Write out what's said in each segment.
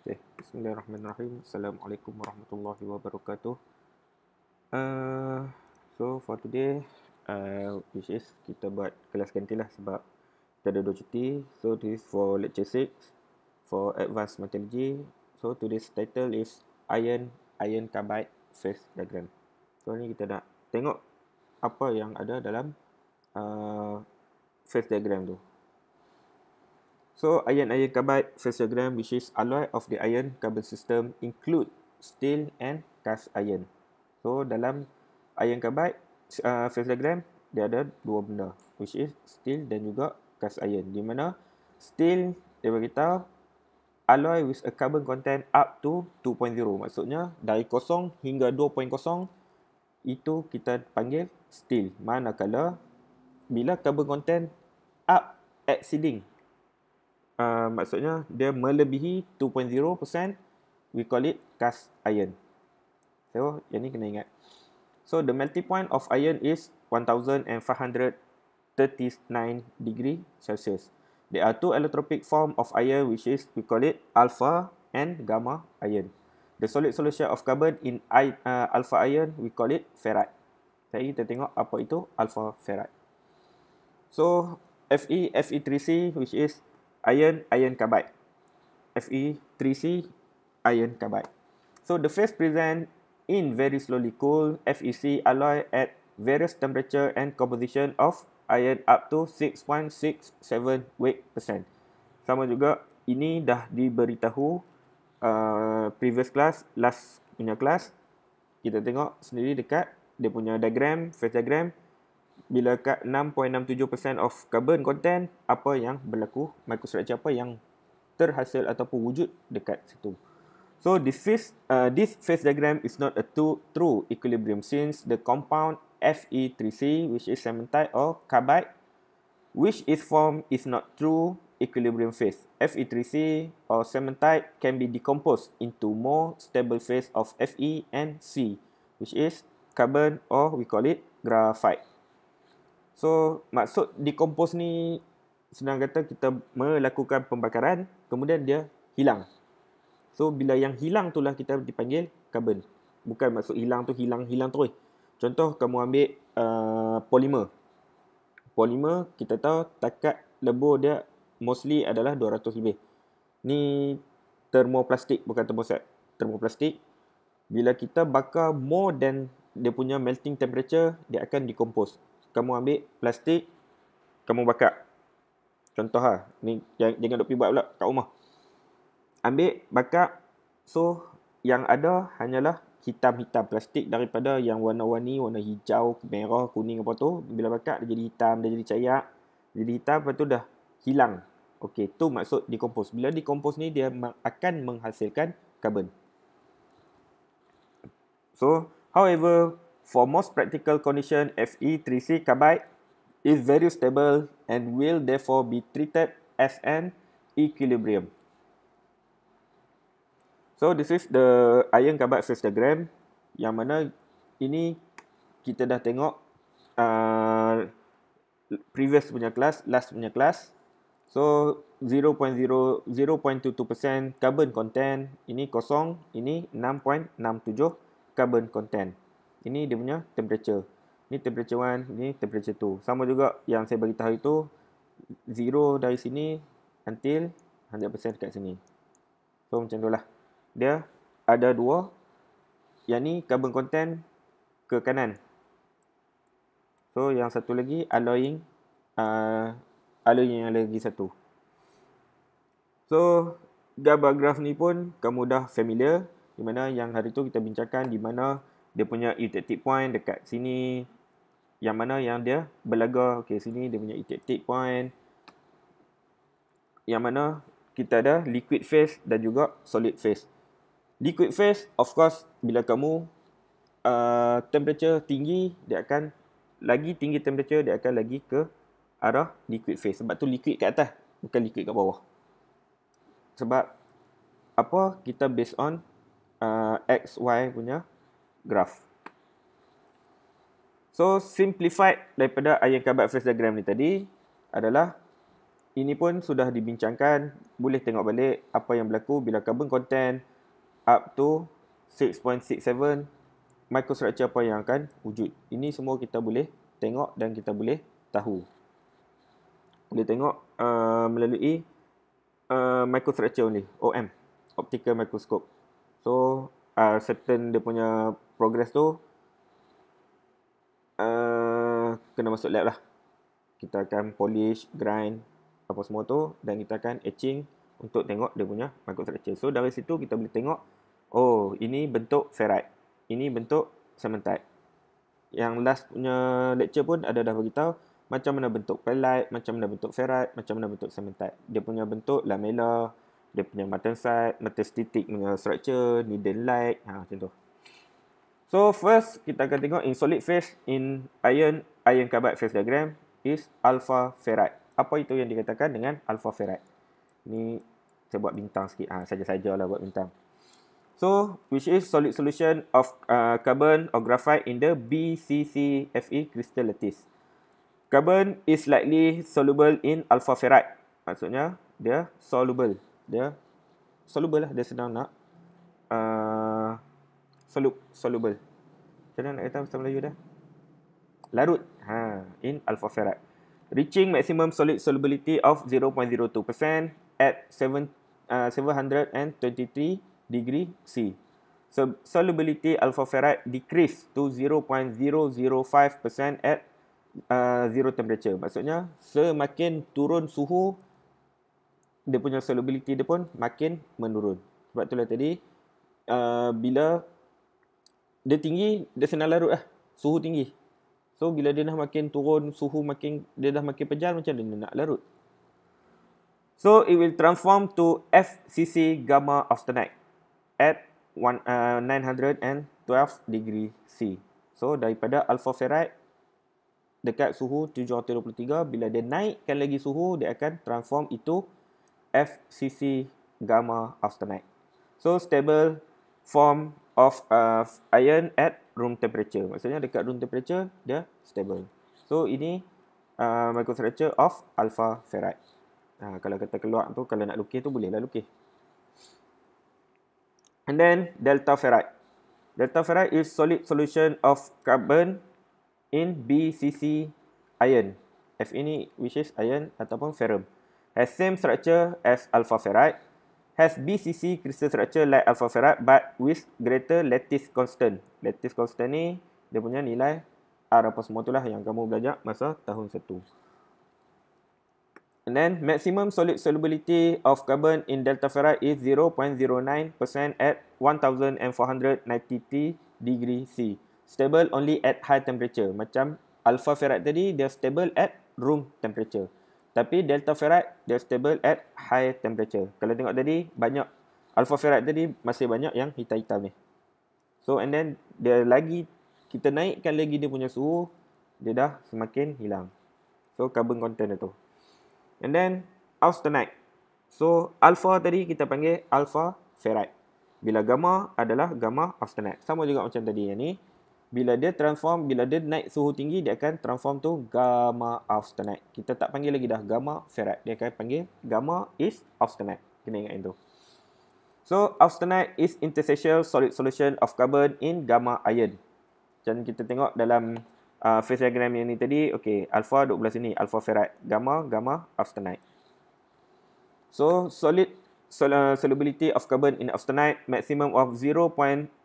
Okay. Eh, bismillahirrahmanirrahim. Assalamualaikum warahmatullahi wabarakatuh. Uh, so for today, uh, which is kita buat kelas ganti lah sebab kita ada dua cuti. So this is for lecture 6 for advanced metallurgy. So today's title is iron iron carbide phase diagram. So ni kita nak tengok apa yang ada dalam uh, phase diagram tu. So iron iron carbide diagram which is alloy of the iron carbon system include steel and cast iron. So dalam iron carbide uh, diagram, dia ada dua benda which is steel dan juga cast iron. Di mana steel dia beritahu alloy with a carbon content up to 2.0 maksudnya dari kosong hingga 2.0 itu kita panggil steel manakala bila carbon content up exceeding Ah, maksudnya dia melebihi 2.0% we call it cast iron. So, yang ni kena ingat. So, the melting point of iron is 1539 degree Celsius. There are two allotropic form of iron which is we call it alpha and gamma iron. The solid solution of carbon in I, uh, alpha iron we call it ferrite. Jadi kita tengok apa itu alpha ferrite. So, Fe, Fe3C which is iron iron carbide Fe 3C iron carbide so the phase present in very slowly cool FeC alloy at various temperature and composition of iron up to 6.67 weight percent sama juga ini dah diberitahu uh, previous class last punya class kita tengok sendiri dekat dia punya diagram phase diagram bila 6.67% of carbon content apa yang berlaku microstructure apa yang terhasil ataupun wujud dekat situ so this phase uh, this phase diagram is not a true, true equilibrium since the compound Fe3C which is cementite or carbide which is formed is not true equilibrium phase Fe3C or cementite can be decomposed into more stable phase of Fe and C which is carbon or we call it graphite So maksud decompose ni senang kata kita melakukan pembakaran kemudian dia hilang. So bila yang hilang itulah kita dipanggil carbon. Bukan maksud hilang tu hilang hilang terus. Contoh kamu ambil uh, polimer. Polimer kita tahu takat lebur dia mostly adalah 200 lebih. Ni termoplastik bukan termoset. Termoplastik bila kita bakar more than dia punya melting temperature dia akan decompose kamu ambil plastik, kamu bakar. Contoh lah. Ni, jangan, jangan pergi buat pula kat rumah. Ambil, bakar. So, yang ada hanyalah hitam-hitam plastik daripada yang warna-warni, warna hijau, merah, kuning apa tu. Bila bakar, dia jadi hitam, dia jadi cahayak. Jadi hitam, lepas tu dah hilang. Okey, tu maksud dikompos. Bila dikompos ni, dia akan menghasilkan karbon. So, however, For most practical condition, Fe3C carbide is very stable and will therefore be treated as an equilibrium. So this is the iron carbide crystallogram yang mana ini kita dah tengok uh, previous punya kelas, last punya kelas. So 0.0 carbon content, ini kosong, ini 6.67 carbon content ini dia punya temperature ni temperature 1 ni temperature 2 sama juga yang saya bagi tahu itu 0 dari sini until 100% dekat sini so macam itulah dia ada dua yang ni carbon content ke kanan so yang satu lagi alloying uh, alloying yang lagi satu so gambar graf ni pun kamu dah familiar di mana yang hari tu kita bincangkan di mana dia punya eutectic point dekat sini yang mana yang dia berlega okey sini dia punya eutectic point yang mana kita ada liquid phase dan juga solid phase liquid phase of course bila kamu uh, temperature tinggi dia akan lagi tinggi temperature dia akan lagi ke arah liquid phase sebab tu liquid kat atas bukan liquid kat bawah sebab apa kita based on uh, x y punya graph. So simplified daripada ayat kabat face diagram ni tadi adalah ini pun sudah dibincangkan boleh tengok balik apa yang berlaku bila carbon content up to 6.67 microstructure apa yang akan wujud. Ini semua kita boleh tengok dan kita boleh tahu. Boleh tengok uh, melalui uh, microstructure ni OM optical microscope. So uh, certain dia punya progress tu uh, kena masuk lab lah kita akan polish grind apa semua tu dan kita akan etching untuk tengok dia punya microstructure so dari situ kita boleh tengok oh ini bentuk ferrite ini bentuk cementite yang last punya lecture pun ada dah beritahu macam mana bentuk pelite, macam mana bentuk ferrite, macam mana bentuk cementite. Dia punya bentuk lamella, dia punya button set, metastatic punya structure, needle light, ha, macam tu. So first, kita akan tengok in solid phase, in iron, iron carbide phase diagram, is alpha ferrite. Apa itu yang dikatakan dengan alpha ferrite? Ni saya buat bintang sikit, ha, saja-saja lah buat bintang. So, which is solid solution of uh, carbon or graphite in the BCCFE crystal lattice. Carbon is likely soluble in alpha ferrite. Maksudnya, dia soluble dia soluble lah dia sedang nak uh, solub soluble macam mana nak kata bahasa Melayu dah larut ha in alpha ferrat reaching maximum solid solubility of 0.02% at 7 uh, 723 degree C so solubility alpha ferrat decrease to 0.005% at uh, zero temperature maksudnya semakin turun suhu dia punya solubility dia pun makin menurun. Sebab itulah tadi uh, bila dia tinggi dia senar larut lah. Suhu tinggi. So bila dia dah makin turun suhu makin dia dah makin pejal macam dia nak larut. So it will transform to FCC gamma austenite at one, uh, 912 degree C. So daripada alpha ferrite dekat suhu 723 bila dia naikkan lagi suhu dia akan transform itu FCC gamma austenite. So stable form of uh, iron at room temperature. Maksudnya dekat room temperature dia stable. So ini uh, microstructure of alpha ferrite. Uh, kalau kata keluar tu, kalau nak lukis tu bolehlah lukis. And then delta ferrite. Delta ferrite is solid solution of carbon in BCC iron. F ini which is iron ataupun ferrum has same structure as alpha ferrite, has BCC crystal structure like alpha ferrite but with greater lattice constant. Lattice constant ni dia punya nilai R apa semua tu lah yang kamu belajar masa tahun satu. And then maximum solid solubility of carbon in delta ferrite is 0.09% at 1493 degree C. Stable only at high temperature. Macam alpha ferrite tadi dia stable at room temperature tapi delta ferrite dia stable at high temperature. Kalau tengok tadi banyak alpha ferrite tadi masih banyak yang hitam-hitam ni. So and then dia lagi kita naikkan lagi dia punya suhu dia dah semakin hilang. So carbon content dia tu. And then austenite. So alpha tadi kita panggil alpha ferrite. Bila gamma adalah gamma austenite. Sama juga macam tadi yang ni bila dia transform, bila dia naik suhu tinggi, dia akan transform tu gamma austenite. Kita tak panggil lagi dah gamma ferret. Dia akan panggil gamma is austenite. Kena ingat tu. So, austenite is interstitial solid solution of carbon in gamma iron. Macam kita tengok dalam uh, phase diagram yang ni tadi. Okay, alpha duduk belah sini. Alpha ferret. Gamma, gamma, austenite. So, solid uh, solubility of carbon in austenite maximum of 0.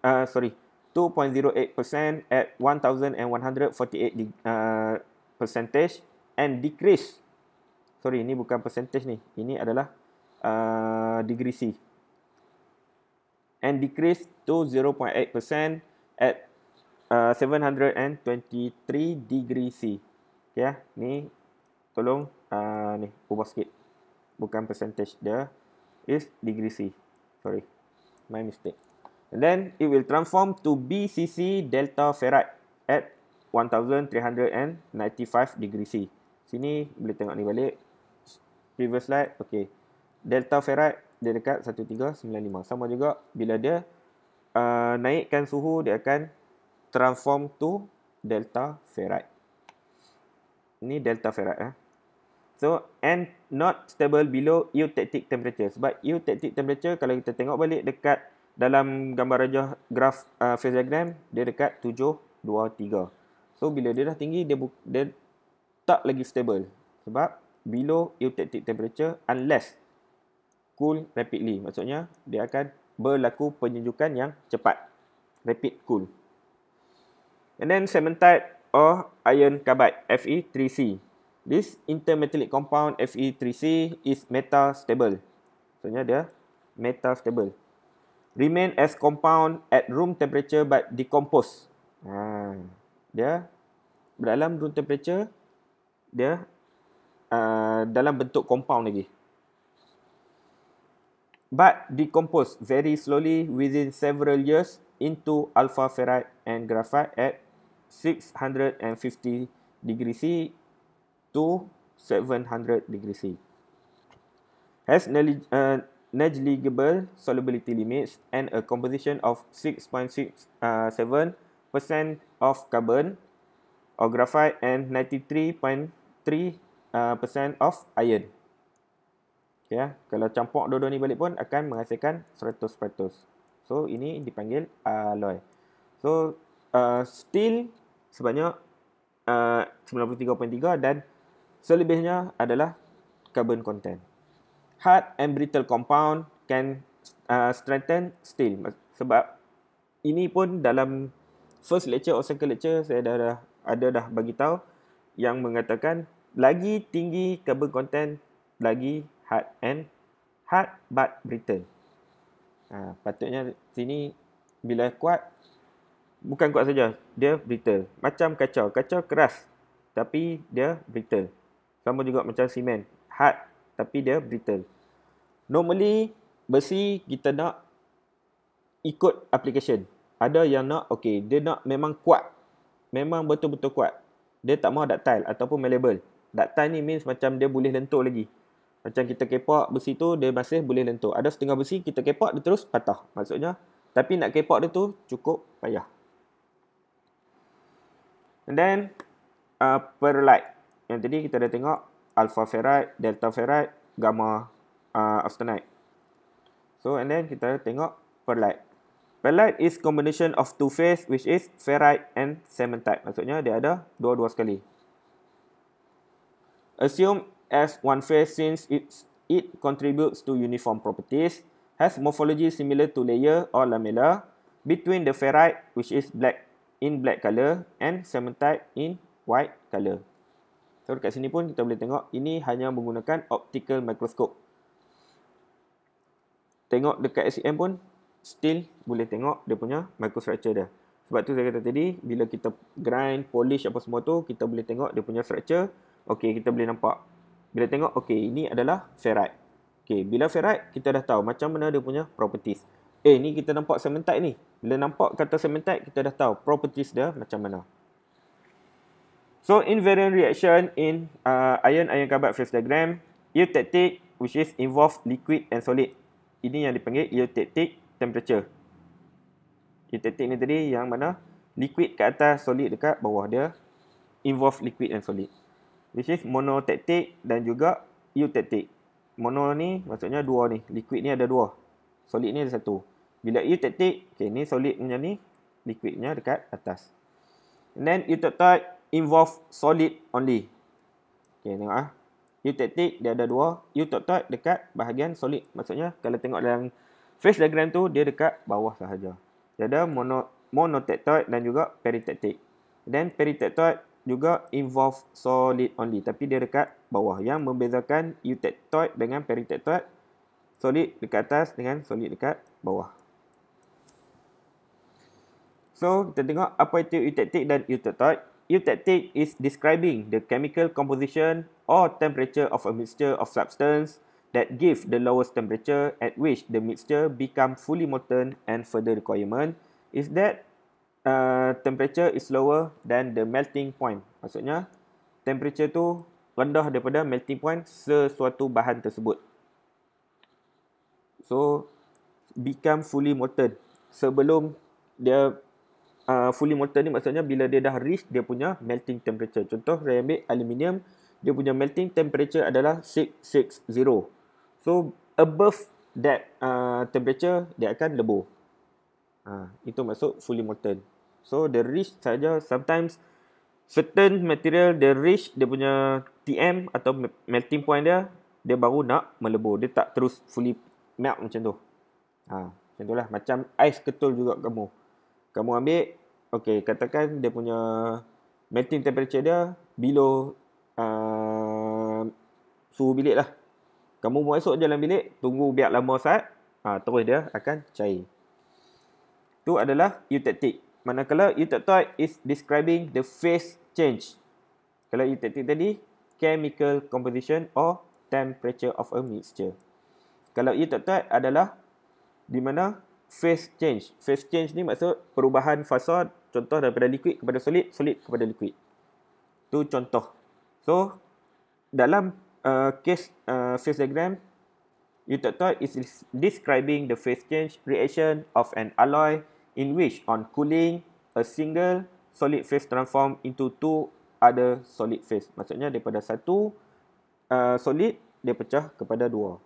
Uh, sorry, 0.0 2.08% at 1,148 di, uh, percentage and decrease. Sorry, ini bukan percentage ni. Ini adalah uh, degree C. And decrease to 0.8% at uh, 723 degree C. Okay, ya. ni tolong uh, ni ubah sikit. Bukan percentage dia. Is degree C. Sorry, my mistake. And then it will transform to BCC delta ferrite at 1395 degree C. Sini boleh tengok ni balik. Previous slide. Okay. Delta ferrite dia dekat 1395. Sama juga bila dia uh, naikkan suhu dia akan transform to delta ferrite. Ini delta ferrite. Eh. So and not stable below eutectic temperature. Sebab eutectic temperature kalau kita tengok balik dekat dalam gambar rajah graf uh, phase diagram dia dekat 7 2 so bila dia dah tinggi dia dia tak lagi stable sebab below eutectic temperature unless cool rapidly maksudnya dia akan berlaku penyejukan yang cepat rapid cool and then cementite or iron carbide Fe3C this intermetallic compound Fe3C is metastable maksudnya dia metastable remain as compound at room temperature but decompose. Ha. Dia dalam room temperature dia uh, dalam bentuk compound lagi. But decompose very slowly within several years into alpha ferrite and graphite at 650 degree C to 700 degree C. Has nearly ah, negligible solubility limits and a composition of 6.67% uh, of carbon or graphite and 93.3% uh, of iron. Okay, ya, yeah. Kalau campur dua-dua ni balik pun akan menghasilkan 100%. So, ini dipanggil uh, alloy. So, uh, steel sebanyak uh, 93.3 dan selebihnya adalah carbon content hard and brittle compound can uh, strengthen steel sebab ini pun dalam first lecture or second lecture saya dah, dah ada dah bagi tahu yang mengatakan lagi tinggi carbon content lagi hard and hard but brittle. Ha, patutnya sini bila kuat bukan kuat saja dia brittle macam kacau kacau keras tapi dia brittle sama juga macam simen hard tapi dia brittle Normally besi kita nak ikut aplikasi. Ada yang nak okey, dia nak memang kuat. Memang betul-betul kuat. Dia tak mahu ductile ataupun malleable. Ductile ni means macam dia boleh lentur lagi. Macam kita kepak besi tu dia masih boleh lentur. Ada setengah besi kita kepak dia terus patah. Maksudnya tapi nak kepak dia tu cukup payah. And then uh, perlite. Yang tadi kita dah tengok alpha ferrite, delta ferrite, gamma uh, night. So and then kita tengok perlite. Perlite is combination of two phase which is ferrite and cementite. Maksudnya dia ada dua-dua sekali. Assume as one phase since it's, it contributes to uniform properties, has morphology similar to layer or lamella between the ferrite which is black in black colour and cementite in white colour. So dekat sini pun kita boleh tengok ini hanya menggunakan optical microscope tengok dekat SEM pun still boleh tengok dia punya microstructure dia. Sebab tu saya kata tadi bila kita grind, polish apa semua tu kita boleh tengok dia punya structure. Okey, kita boleh nampak. Bila tengok okey, ini adalah ferrite. Okey, bila ferrite kita dah tahu macam mana dia punya properties. Eh, ni kita nampak cementite ni. Bila nampak kata cementite kita dah tahu properties dia macam mana. So invariant reaction in uh, iron ion carbide phase diagram, Eutectic which is involve liquid and solid ini yang dipanggil eutectic temperature. Eutectic ni tadi yang mana liquid ke atas, solid dekat bawah dia involve liquid and solid. Which is monotectic dan juga eutectic. Mono ni maksudnya dua ni. Liquid ni ada dua. Solid ni ada satu. Bila eutectic, okay, ni solid punya ni, liquidnya dekat atas. And then eutectic involve solid only. Okay, tengok ah. U-tactic dia ada dua U-tactic dekat bahagian solid Maksudnya kalau tengok dalam face diagram tu Dia dekat bawah sahaja Dia ada mono monotactic dan juga peritactic Dan peritactic juga involve solid only Tapi dia dekat bawah Yang membezakan U-tactic dengan peritactic Solid dekat atas dengan solid dekat bawah So kita tengok apa itu U-tactic dan U-tactic Eutectic is describing the chemical composition or temperature of a mixture of substance that give the lowest temperature at which the mixture become fully molten and further requirement is that uh, temperature is lower than the melting point. Maksudnya, temperature tu rendah daripada melting point sesuatu bahan tersebut. So, become fully molten. Sebelum dia Ah, fully molten ni maksudnya bila dia dah reach dia punya melting temperature. Contoh saya ambil aluminium, dia punya melting temperature adalah 660. So above that uh, temperature dia akan lebur. Ha, ah, itu maksud fully molten. So the reach saja sometimes certain material the reach dia punya TM atau melting point dia dia baru nak melebur. Dia tak terus fully melt macam tu. Ha, macam tu lah. Macam ais ketul juga kamu kamu ambil okey katakan dia punya melting temperature dia below uh, suhu bilik lah kamu masuk dalam bilik tunggu biar lama saat ha, uh, terus dia akan cair tu adalah eutectic manakala eutectoid is describing the phase change kalau eutectic tadi chemical composition or temperature of a mixture kalau eutectoid adalah di mana phase change. Phase change ni maksud perubahan fasa contoh daripada liquid kepada solid, solid kepada liquid. Tu contoh. So dalam uh, case uh, phase diagram Eutectoid is describing the phase change reaction of an alloy in which on cooling a single solid phase transform into two other solid phase. Maksudnya daripada satu uh, solid dia pecah kepada dua.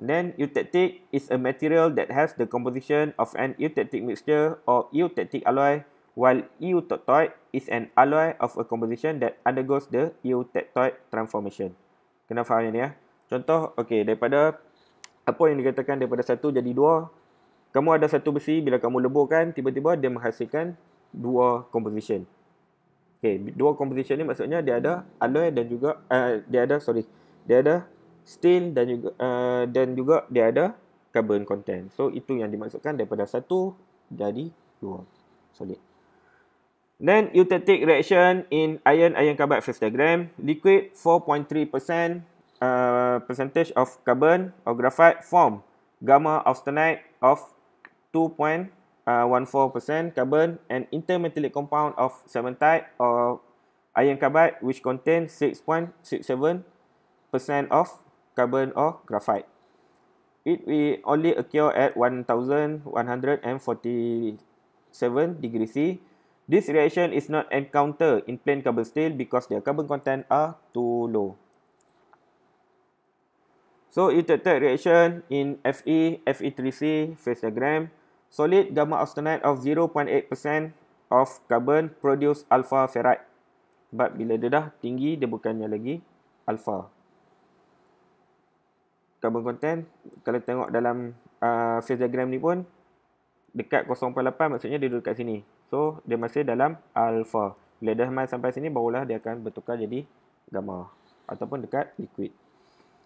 Then eutectic is a material that has the composition of an eutectic mixture or eutectic alloy, while eutectoid is an alloy of a composition that undergoes the eutectoid transformation. Kena faham ni ya. Contoh, okay, daripada apa yang dikatakan daripada satu jadi dua, kamu ada satu besi, bila kamu leburkan, tiba-tiba dia menghasilkan dua composition. Okay, dua composition ni maksudnya dia ada alloy dan juga, uh, dia ada, sorry, dia ada steel dan juga uh, dan juga dia ada carbon content. So itu yang dimaksudkan daripada satu jadi dua solid. Then eutectic reaction in iron iron carbide fifty gram liquid 4.3% uh, percentage of carbon or graphite form gamma austenite of 2.14% carbon and intermetallic compound of cementite or iron carbide which contain 6.67% of carbon or graphite. It will only occur at 1147 degrees C. This reaction is not encountered in plain carbon steel because their carbon content are too low. So it the third reaction in Fe, Fe3C phase diagram, solid gamma austenite of 0.8% of carbon produce alpha ferrite. But bila dia dah tinggi, dia bukannya lagi alpha carbon content kalau tengok dalam uh, phase diagram ni pun dekat 0.8 maksudnya dia duduk kat sini so dia masih dalam alpha bila dah mai sampai sini barulah dia akan bertukar jadi gamma ataupun dekat liquid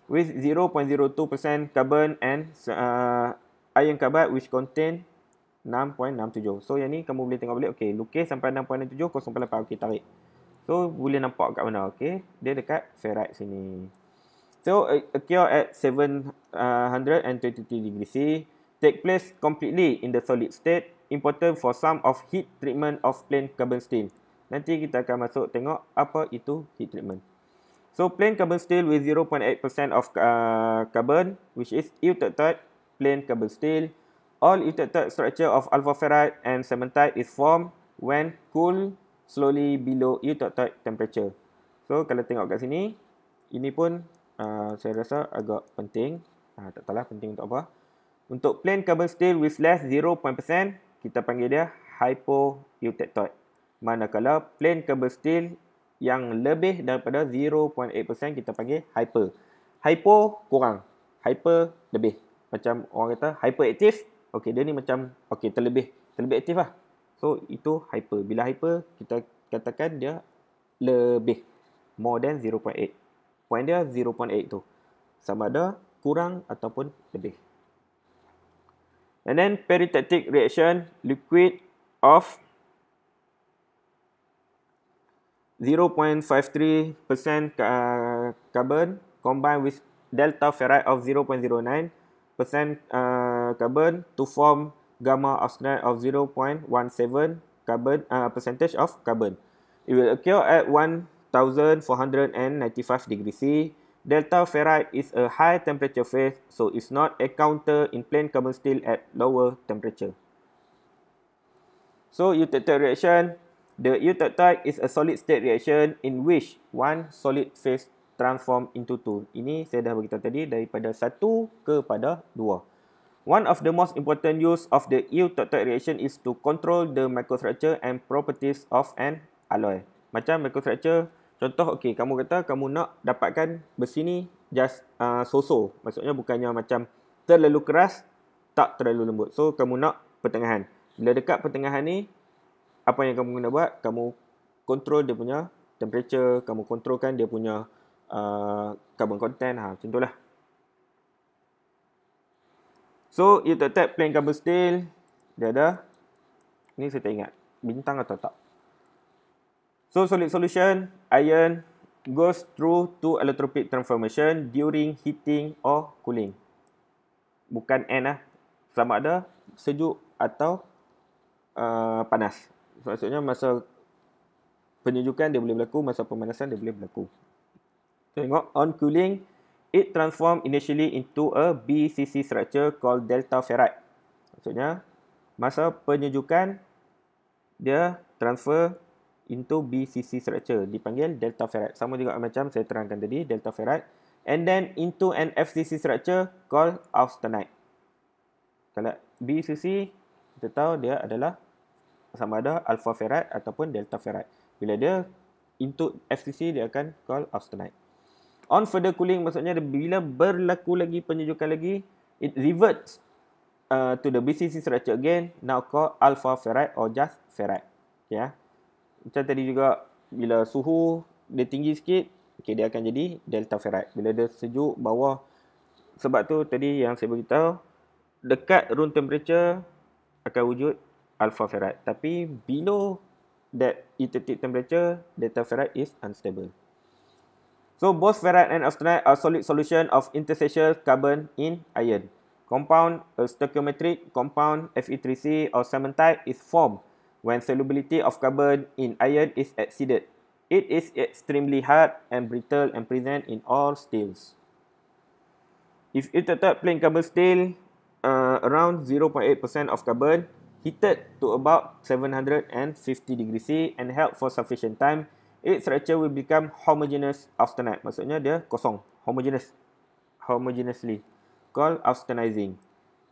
with 0.02% carbon and uh, iron carbide which contain 6.67 so yang ni kamu boleh tengok balik okey lukis sampai 6.67 0.8 okey tarik so boleh nampak kat mana okey dia dekat ferrite sini So, uh, occur at 723 uh, degrees C, take place completely in the solid state, important for some of heat treatment of plain carbon steel. Nanti kita akan masuk tengok apa itu heat treatment. So, plain carbon steel with 0.8% of uh, carbon, which is eutectoid plain carbon steel. All eutectoid structure of alpha ferrite and cementite is formed when cool slowly below eutectoid temperature. So, kalau tengok kat sini, ini pun uh, saya rasa agak penting. Uh, tak tahulah penting untuk apa. Untuk plain carbon steel with less 0.0%, kita panggil dia hypo eutectoid. Manakala plain carbon steel yang lebih daripada 0.8%, kita panggil hyper. Hypo, kurang. Hyper, lebih. Macam orang kata hyper active. okay, dia ni macam okay, terlebih terlebih aktif lah. So, itu hyper. Bila hyper, kita katakan dia lebih. More than point dia 0.8 tu. Sama ada kurang ataupun lebih. And then peritactic reaction liquid of 0.53% carbon combined with delta ferrite of 0.09% uh, carbon to form gamma arsenide of 0.17 carbon uh, percentage of carbon. It will occur at 1 1495 degrees C. Delta ferrite is a high temperature phase, so it's not encountered in plain carbon steel at lower temperature. So, eutectoid reaction. The eutectoid is a solid state reaction in which one solid phase transform into two. Ini saya dah beritahu tadi, daripada satu kepada dua. One of the most important use of the eutectoid reaction is to control the microstructure and properties of an alloy. Macam microstructure, Contoh, okay, kamu kata kamu nak dapatkan besi ni just uh, so-so. Maksudnya bukannya macam terlalu keras, tak terlalu lembut. So, kamu nak pertengahan. Bila dekat pertengahan ni, apa yang kamu nak buat? Kamu kontrol dia punya temperature, kamu kontrolkan dia punya uh, carbon content. Ha, macam itulah. So, you tetap plain carbon steel. Dia ada. Ni saya tak ingat. Bintang atau tak? So solid solution, iron goes through two allotropic transformation during heating or cooling. Bukan N lah. Sama ada sejuk atau uh, panas. maksudnya masa penyejukan dia boleh berlaku, masa pemanasan dia boleh berlaku. Tengok, on cooling, it transform initially into a BCC structure called delta ferrite. Maksudnya, masa penyejukan, dia transfer into BCC structure dipanggil delta ferrite sama juga macam saya terangkan tadi delta ferrite and then into an FCC structure called austenite kalau BCC kita tahu dia adalah sama ada alpha ferrite ataupun delta ferrite bila dia into FCC dia akan call austenite on further cooling maksudnya bila berlaku lagi penyejukan lagi it reverts uh, to the BCC structure again now call alpha ferrite or just ferrite ya yeah macam tadi juga bila suhu dia tinggi sikit okey dia akan jadi delta ferrite bila dia sejuk bawah sebab tu tadi yang saya beritahu dekat room temperature akan wujud alpha ferrite tapi below that intrinsic temperature delta ferrite is unstable so both ferrite and austenite are uh, solid solution of interstitial carbon in iron compound a uh, stoichiometric compound Fe3C or cementite is formed when solubility of carbon in iron is exceeded. It is extremely hard and brittle and present in all steels. If you treated plain carbon steel uh, around 0.8% of carbon, heated to about 750 degrees C and held for sufficient time, its structure will become homogeneous austenite. Maksudnya dia kosong, homogeneous, homogeneously called austenizing.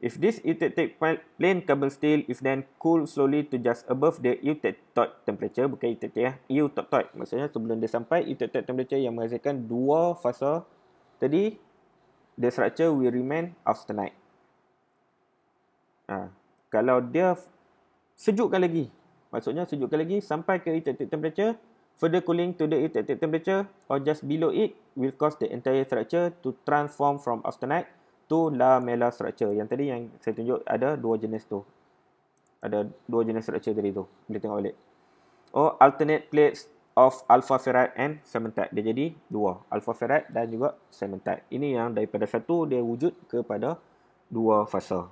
If this eutectic plane carbon steel is then cool slowly to just above the eutectoid temperature, bukan eutectoid ya, eutectoid maksudnya sebelum dia sampai eutectoid temperature yang menghasilkan dua fasa tadi, the structure will remain austenite. Ha. Kalau dia sejukkan lagi, maksudnya sejukkan lagi sampai ke eutectoid temperature, further cooling to the eutectoid temperature or just below it will cause the entire structure to transform from austenite tu lamella structure yang tadi yang saya tunjuk ada dua jenis tu ada dua jenis structure tadi tu boleh tengok balik oh alternate plates of alpha ferrite and cementite dia jadi dua alpha ferrite dan juga cementite ini yang daripada satu dia wujud kepada dua fasa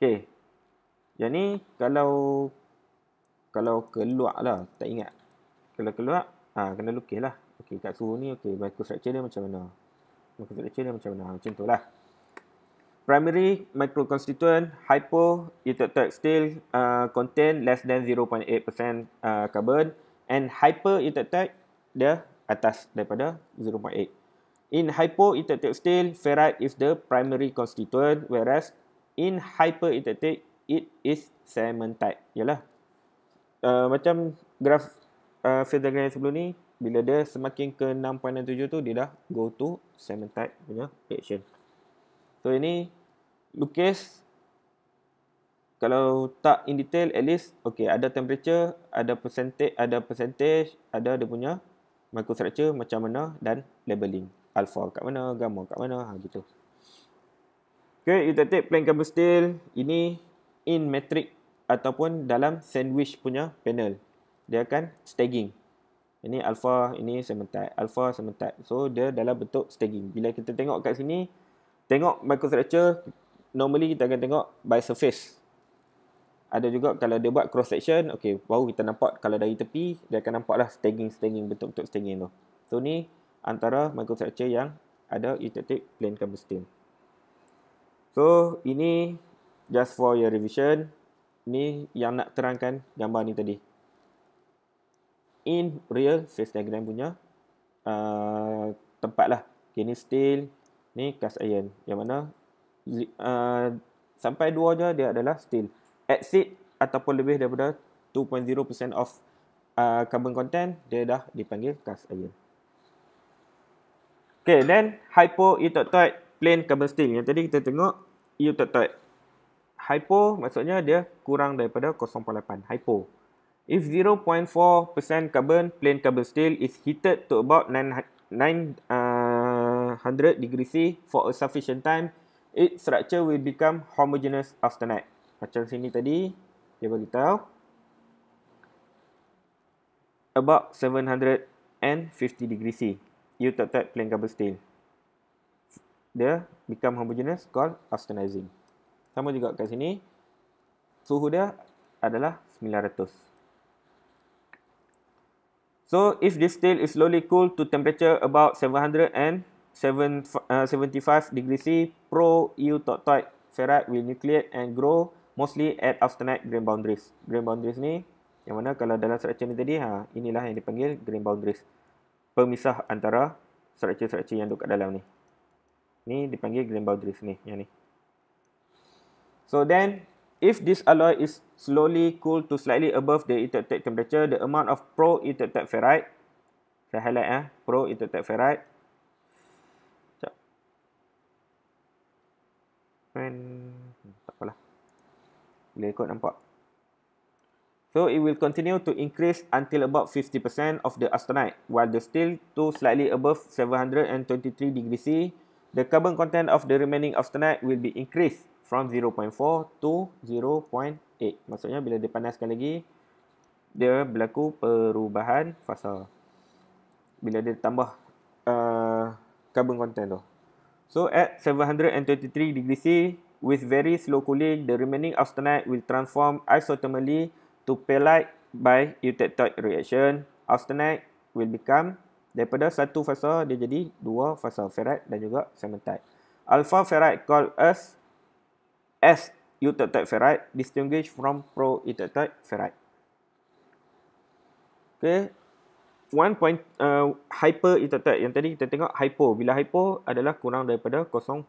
Okay. Yang ni kalau kalau keluar lah, tak ingat. Kalau keluar, ah ha, kena lukis lah. Okay, kat suhu ni, okay, micro structure dia macam mana. Microculture ni macam mana? Macam tu lah. Primary microconstituent, hypo, eutectoid still uh, contain less than 0.8% uh, carbon and hyper eutectoid dia atas daripada 0.8. In hypo eutectoid steel ferrite is the primary constituent whereas in hyper eutectoid, it is cementite. Yalah. Uh, macam graf uh, Feather yang sebelum ni, bila dia semakin ke 6.67 tu dia dah go to cementite punya action. So ini lukis kalau tak in detail at least okey ada temperature, ada percentage, ada percentage, ada dia punya microstructure macam mana dan labeling alpha kat mana, gamma kat mana, ha gitu. Okey, you take plain carbon steel ini in metric ataupun dalam sandwich punya panel. Dia akan stagging. Ini alpha, ini sementat. Alpha sementat. So, dia dalam bentuk staging. Bila kita tengok kat sini, tengok microstructure, normally kita akan tengok by surface. Ada juga kalau dia buat cross section, okay, baru kita nampak kalau dari tepi, dia akan nampak lah staging-staging, bentuk-bentuk staging tu. So, ni antara microstructure yang ada eutectic plane carbon steel. So, ini just for your revision. Ni yang nak terangkan gambar ni tadi in real face diagram punya uh, tempat lah. Okay, ni steel, ni cast iron. Yang mana uh, sampai dua je dia adalah steel. Exit ataupun lebih daripada 2.0% of uh, carbon content, dia dah dipanggil cast iron. Okay, then hypo hypoeutectoid plain carbon steel. Yang tadi kita tengok eutectoid. Hypo maksudnya dia kurang daripada 0.8. Hypo. If 0.4% carbon, plain carbon steel is heated to about 900 uh, degrees C for a sufficient time, its structure will become homogeneous after austenite. Macam sini tadi, dia beritahu. About 750 degrees C. You tak tak plain carbon steel. Dia become homogeneous called austenizing. Sama juga kat sini. Suhu dia adalah 900 So if distilled, it slowly cool to temperature about 75 uh, degrees C, pro-eutoctoid ferrite will nucleate and grow mostly at austenite grain boundaries. Grain boundaries ni, yang mana kalau dalam structure ni tadi, ha, inilah yang dipanggil grain boundaries. Pemisah antara structure-structure yang duduk kat dalam ni. Ni dipanggil grain boundaries ni, yang ni. So then, If this alloy is slowly cooled to slightly above the interted temperature, the amount of pro-interted ferrite, saya highlight ya, eh, pro-interted ferrite, When, tak apalah. Boleh ikut nampak. So, it will continue to increase until about 50% of the austenite. While the steel to slightly above 723 degrees C, the carbon content of the remaining austenite will be increased from 0.4 to 0.8. Maksudnya bila dipanaskan lagi, dia berlaku perubahan fasa. Bila dia tambah uh, carbon content tu. So at 723 degrees C, with very slow cooling, the remaining austenite will transform isothermally to perlite by eutectoid reaction. Austenite will become daripada satu fasa dia jadi dua fasa ferrite dan juga cementite. Alpha ferrite called as S eutectoid ferrite distinguish from pro eutectoid ferrite. Okay. One point uh, hyper eutectoid yang tadi kita tengok hypo. Bila hypo adalah kurang daripada 0.8.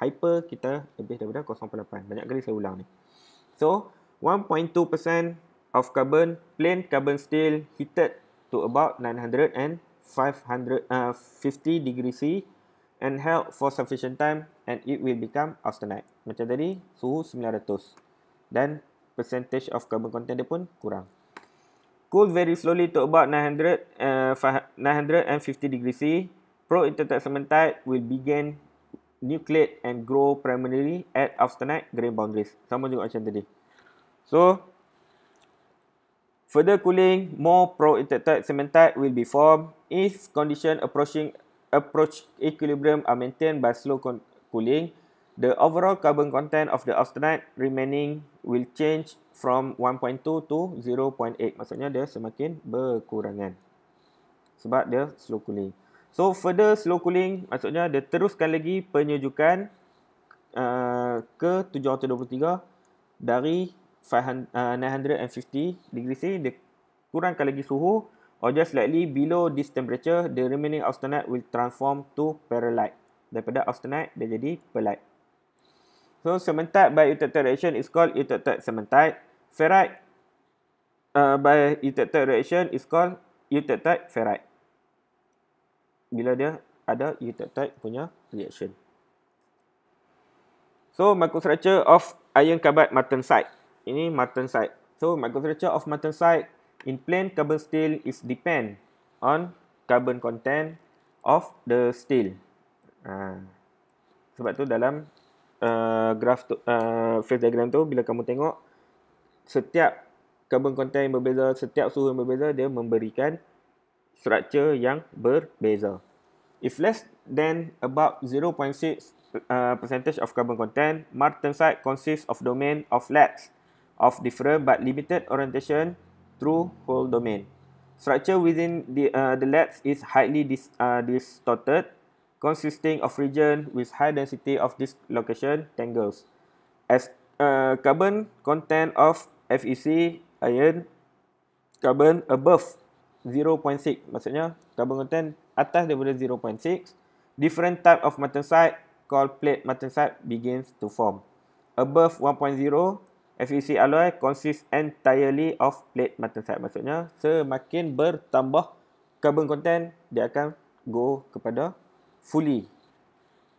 Hyper kita lebih daripada 0.8. Banyak kali saya ulang ni. So, 1.2% of carbon, plain carbon steel heated to about 900 and 500, uh, 50 degree C and held for sufficient time and it will become austenite. Macam tadi, suhu 900. Dan percentage of carbon content dia pun kurang. Cool very slowly to about 900 uh, 950 degrees C. Pro-intertect cementite will begin nucleate and grow primarily at austenite grain boundaries. Sama juga macam tadi. So, further cooling, more pro-intertect cementite will be formed if condition approaching approach equilibrium are maintained by slow cooling, the overall carbon content of the austenite remaining will change from 1.2 to 0.8. Maksudnya dia semakin berkurangan sebab dia slow cooling. So further slow cooling maksudnya dia teruskan lagi penyejukan uh, ke 723 dari 500, uh, 950 degree C dia kurangkan lagi suhu or just slightly below this temperature, the remaining austenite will transform to perlite. Daripada austenite, dia jadi perlite. So, cementite by eutectic reaction is called eutectic cementite. Ferrite uh, by eutectic reaction is called eutectic ferrite. Bila dia ada eutectic punya reaction. So, microstructure of iron carbide martensite. Ini martensite. So, microstructure of martensite in plain carbon steel is depend on carbon content of the steel. Uh, sebab tu dalam uh, graf tu, uh, phase diagram tu bila kamu tengok setiap carbon content yang berbeza, setiap suhu yang berbeza dia memberikan structure yang berbeza. If less than about 0.6 Uh, percentage of carbon content, martensite consists of domain of lattes of different but limited orientation through whole domain. Structure within the uh, the lattice is highly dis, uh, distorted, consisting of region with high density of dislocation tangles. As uh, carbon content of FEC iron carbon above 0.6 maksudnya carbon content atas daripada 0.6 different type of martensite called plate martensite begins to form above FEC alloy consists entirely of plate martensite. Maksudnya, semakin bertambah carbon content, dia akan go kepada fully,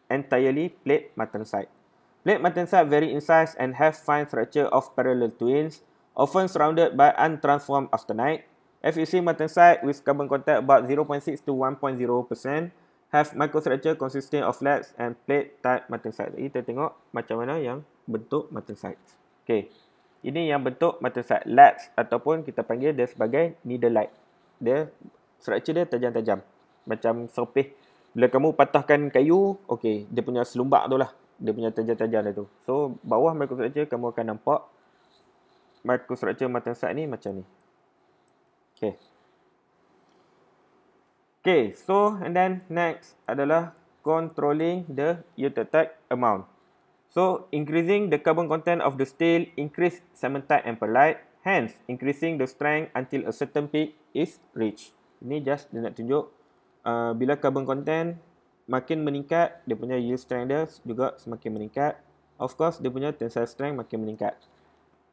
entirely plate martensite. Plate martensite vary in size and have fine structure of parallel twins, often surrounded by untransformed austenite. FEC martensite with carbon content about 0.6 to 1.0% have microstructure consisting of flats and plate type martensite. Jadi, kita tengok macam mana yang bentuk martensite. Okay, Ini yang bentuk mata matrisat lats ataupun kita panggil dia sebagai needle light. Dia structure dia tajam-tajam. Macam serpih. Bila kamu patahkan kayu, okey, dia punya selumbak tu lah. Dia punya tajam-tajam dia tu. So, bawah microstructure kamu akan nampak microstructure matrisat ni macam ni. Okey. Okay, so and then next adalah controlling the uterotide amount. So, increasing the carbon content of the steel increase cementite and perlite. Hence, increasing the strength until a certain peak is reached. Ini just dia nak tunjuk uh, bila carbon content makin meningkat, dia punya yield strength dia juga semakin meningkat. Of course, dia punya tensile strength makin meningkat.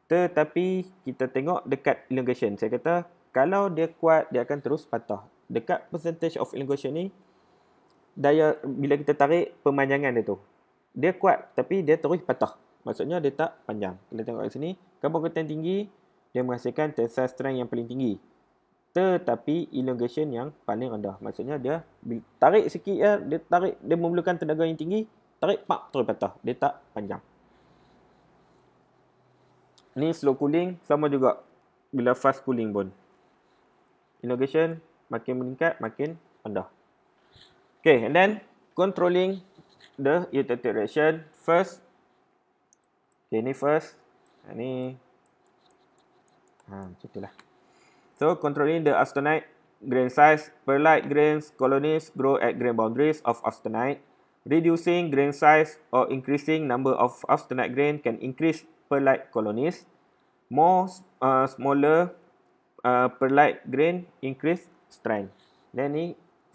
Tetapi, kita tengok dekat elongation. Saya kata, kalau dia kuat, dia akan terus patah. Dekat percentage of elongation ni, daya bila kita tarik, pemanjangan dia tu dia kuat tapi dia terus patah. Maksudnya dia tak panjang. Kita tengok kat sini, kabung ketan tinggi, dia menghasilkan tensile strength yang paling tinggi. Tetapi elongation yang paling rendah. Maksudnya dia tarik sikit ya, dia tarik, dia memerlukan tenaga yang tinggi, tarik, pak, terus patah. Dia tak panjang. Ni slow cooling, sama juga bila fast cooling pun. Elongation makin meningkat, makin rendah. Okay, and then controlling the iterative reaction first okay ni first ni ha macam itulah so controlling the austenite grain size perlite grains colonies grow at grain boundaries of austenite reducing grain size or increasing number of austenite grain can increase perlite colonies more uh, smaller uh, perlite grain increase strength then ni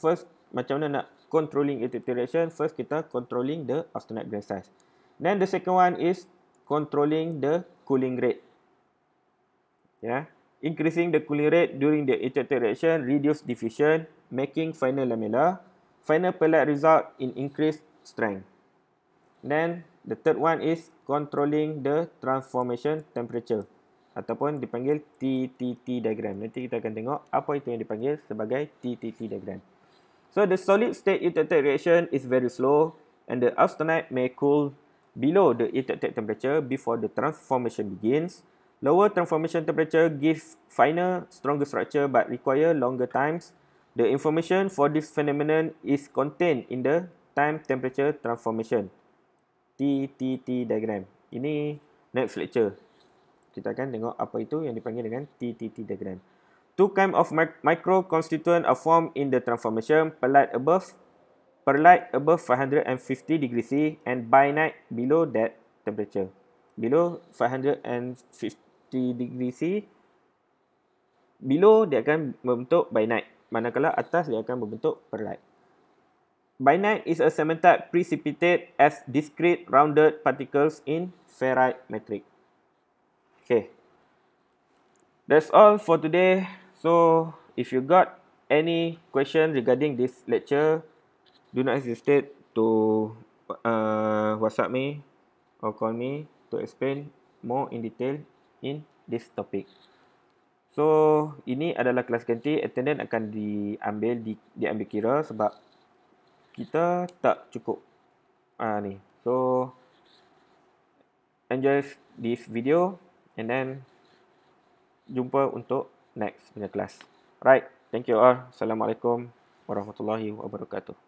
first macam mana nak controlling ATP reaction, first kita controlling the austenite grain size. Then the second one is controlling the cooling rate. Yeah, increasing the cooling rate during the ATP reaction reduce diffusion, making final lamella. Final pellet result in increased strength. Then the third one is controlling the transformation temperature ataupun dipanggil TTT diagram. Nanti kita akan tengok apa itu yang dipanggil sebagai TTT diagram. So the solid state eutectic reaction is very slow and the austenite may cool below the eutectic temperature before the transformation begins. Lower transformation temperature gives finer, stronger structure but require longer times. The information for this phenomenon is contained in the time temperature transformation. TTT diagram. Ini next lecture. Kita akan tengok apa itu yang dipanggil dengan TTT diagram two kind of micro constituent are formed in the transformation perlite above perlite above 550 degrees C and bainite below that temperature below 550 degrees C below dia akan membentuk bainite manakala atas dia akan membentuk perlite bainite is a cementite precipitate as discrete rounded particles in ferrite matrix okay that's all for today So, if you got any question regarding this lecture, do not hesitate to uh, WhatsApp me or call me to explain more in detail in this topic. So, ini adalah kelas ganti. Attendant akan diambil di, diambil kira sebab kita tak cukup uh, ni. So, enjoy this video and then jumpa untuk next punya kelas. Alright, thank you all. Assalamualaikum warahmatullahi wabarakatuh.